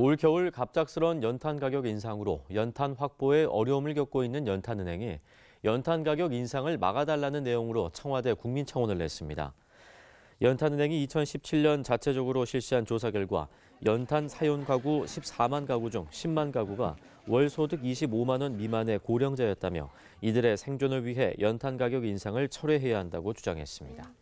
올겨울 갑작스런 연탄 가격 인상으로 연탄 확보에 어려움을 겪고 있는 연탄은행이 연탄 가격 인상을 막아달라는 내용으로 청와대 국민청원을 냈습니다. 연탄은행이 2017년 자체적으로 실시한 조사 결과 연탄 사용 가구 14만 가구 중 10만 가구가 월 소득 25만 원 미만의 고령자였다며 이들의 생존을 위해 연탄 가격 인상을 철회해야 한다고 주장했습니다.